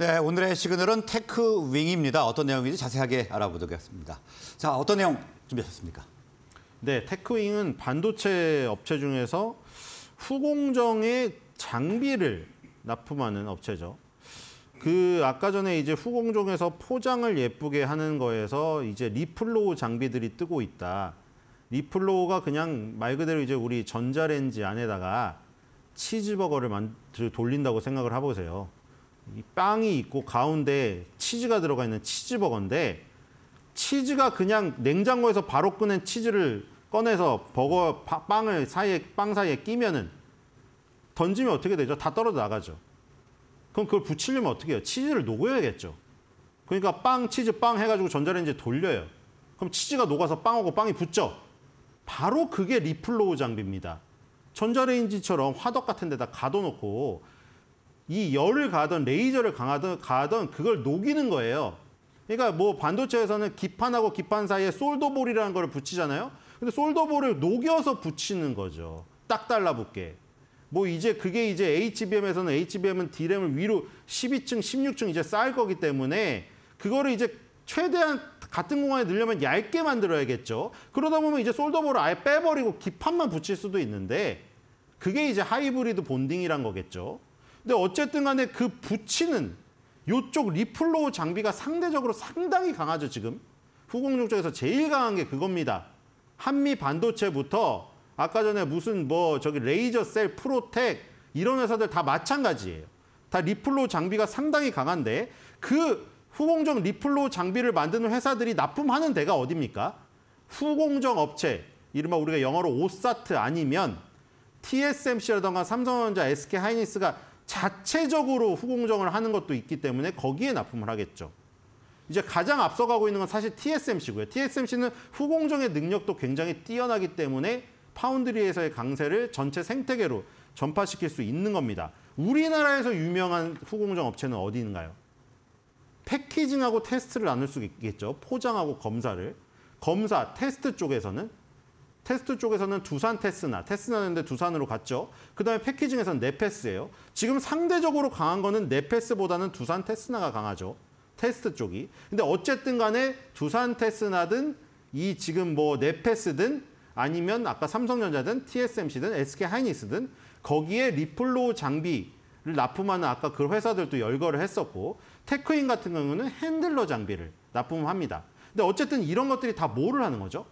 네, 오늘의 시그널은 테크 윙입니다. 어떤 내용인지 자세하게 알아보도록 하겠습니다. 자, 어떤 내용 준비하셨습니까? 네, 테크윙은 반도체 업체 중에서 후공정의 장비를 납품하는 업체죠. 그 아까 전에 이제 후공정에서 포장을 예쁘게 하는 거에서 이제 리플로우 장비들이 뜨고 있다. 리플로우가 그냥 말 그대로 이제 우리 전자레인지 안에다가 치즈버거를 만 돌린다고 생각을 해보세요. 빵이 있고 가운데 치즈가 들어가 있는 치즈버거인데 치즈가 그냥 냉장고에서 바로 꺼낸 치즈를 꺼내서 버거 빵을 사이에 빵 사이에 끼면은 던지면 어떻게 되죠? 다 떨어져 나가죠. 그럼 그걸 붙이려면 어떻게 해요? 치즈를 녹여야겠죠. 그러니까 빵, 치즈, 빵 해가지고 전자레인지에 돌려요. 그럼 치즈가 녹아서 빵하고 빵이 붙죠. 바로 그게 리플로우 장비입니다. 전자레인지처럼 화덕 같은 데다 가둬놓고 이 열을 가던 레이저를 강하던 가던 그걸 녹이는 거예요. 그러니까 뭐 반도체에서는 기판하고 기판 사이에 솔더볼이라는 걸 붙이잖아요. 근데 솔더볼을 녹여서 붙이는 거죠. 딱 달라붙게. 뭐 이제 그게 이제 HBM에서는 HBM은 D램을 위로 12층, 16층 이제 쌓을 거기 때문에 그거를 이제 최대한 같은 공간에 넣으려면 얇게 만들어야겠죠. 그러다 보면 이제 솔더볼을 아예 빼버리고 기판만 붙일 수도 있는데 그게 이제 하이브리드 본딩이란 거겠죠. 근데 어쨌든 간에 그 부치는 요쪽 리플로우 장비가 상대적으로 상당히 강하죠, 지금. 후공중 쪽에서 제일 강한 게 그겁니다. 한미 반도체부터 아까 전에 무슨 뭐 저기 레이저셀, 프로텍 이런 회사들 다 마찬가지예요. 다 리플로우 장비가 상당히 강한데 그 후공정 리플로우 장비를 만드는 회사들이 납품하는 데가 어딥니까? 후공정 업체, 이른바 우리가 영어로 오사트 아니면 TSMC라던가 삼성전자, SK하이닉스가 자체적으로 후공정을 하는 것도 있기 때문에 거기에 납품을 하겠죠. 이제 가장 앞서가고 있는 건 사실 TSMC고요. TSMC는 후공정의 능력도 굉장히 뛰어나기 때문에 파운드리에서의 강세를 전체 생태계로 전파시킬 수 있는 겁니다. 우리나라에서 유명한 후공정 업체는 어디 있는가요? 패키징하고 테스트를 나눌 수 있겠죠. 포장하고 검사를. 검사, 테스트 쪽에서는 테스트 쪽에서는 두산 테스나, 테스나였는데 두산으로 갔죠. 그다음에 패키징에서는 네패스예요. 지금 상대적으로 강한 거는 네패스보다는 두산 테스나가 강하죠. 테스트 쪽이. 근데 어쨌든 간에 두산 테스나든 이 지금 뭐 네패스든 아니면 아까 삼성전자든 TSMC든 SK 하이닉스든 거기에 리플로 장비 를 납품하는 아까 그 회사들도 열거를 했었고 테크인 같은 경우는 핸들러 장비를 납품합니다. 근데 어쨌든 이런 것들이 다 뭐를 하는 거죠?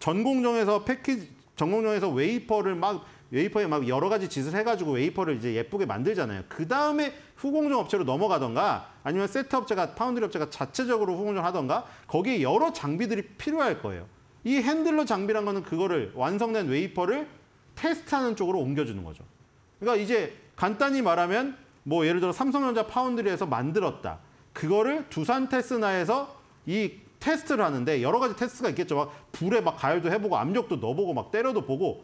전공정에서 패키지 전공정에서 웨이퍼를 막 웨이퍼에 막 여러 가지 짓을 해가지고 웨이퍼를 이제 예쁘게 만들잖아요. 그 다음에 후공정 업체로 넘어가던가 아니면 세트 업체가 파운드리 업체가 자체적으로 후공정 하던가 거기에 여러 장비들이 필요할 거예요. 이 핸들러 장비란 거는 그거를 완성된 웨이퍼를 테스트하는 쪽으로 옮겨주는 거죠. 그러니까 이제 간단히 말하면 뭐 예를 들어 삼성전자 파운드리에서 만들었다. 그거를 두산 테스나에서 이 테스트를 하는데 여러 가지 테스트가 있겠죠. 막 불에 막 가열도 해보고 압력도 넣어보고 막 때려도 보고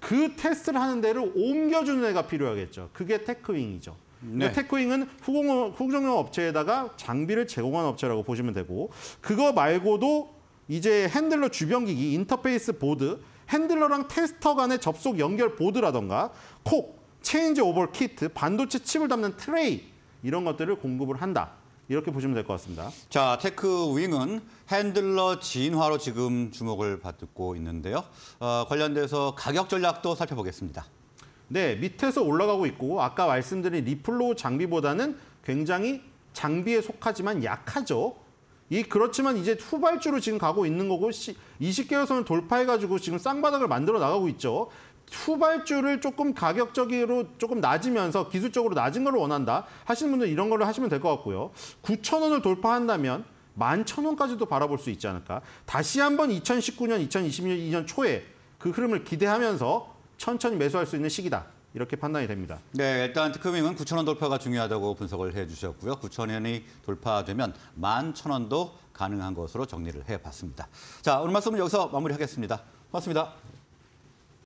그 테스트를 하는 데를 옮겨주는 애가 필요하겠죠. 그게 테크윙이죠. 네. 테크윙은 후공, 후정용 업체에다가 장비를 제공하는 업체라고 보시면 되고 그거 말고도 이제 핸들러 주변기기, 인터페이스 보드, 핸들러랑 테스터 간의 접속 연결 보드라던가 콕, 체인지 오버 키트, 반도체 칩을 담는 트레이 이런 것들을 공급을 한다. 이렇게 보시면 될 것 같습니다. 자, 테크 윙은 핸들러 진화로 지금 주목을 받고 있는데요. 어, 관련돼서 가격 전략도 살펴보겠습니다. 네, 밑에서 올라가고 있고 아까 말씀드린 리플로 장비보다는 굉장히 장비에 속하지만 약하죠. 이 그렇지만 이제 후발주로 지금 가고 있는 거고 20개월선을 돌파해가지고 지금 쌍바닥을 만들어 나가고 있죠. 후발주를 조금 가격적으로 조금 낮으면서 기술적으로 낮은 걸 원한다 하시는 분들 이런 거를 하시면 될 것 같고요. 9천 원을 돌파한다면 1 1 0원까지도 바라볼 수 있지 않을까. 다시 한번 2019년, 2022년 초에 그 흐름을 기대하면서 천천히 매수할 수 있는 시기다. 이렇게 판단이 됩니다. 네, 일단 특허밍은9천원 돌파가 중요하다고 분석을 해주셨고요. 9천원이 돌파되면 1 1 0원도 가능한 것으로 정리를 해봤습니다. 자, 오늘 말씀은 여기서 마무리하겠습니다. 고맙습니다.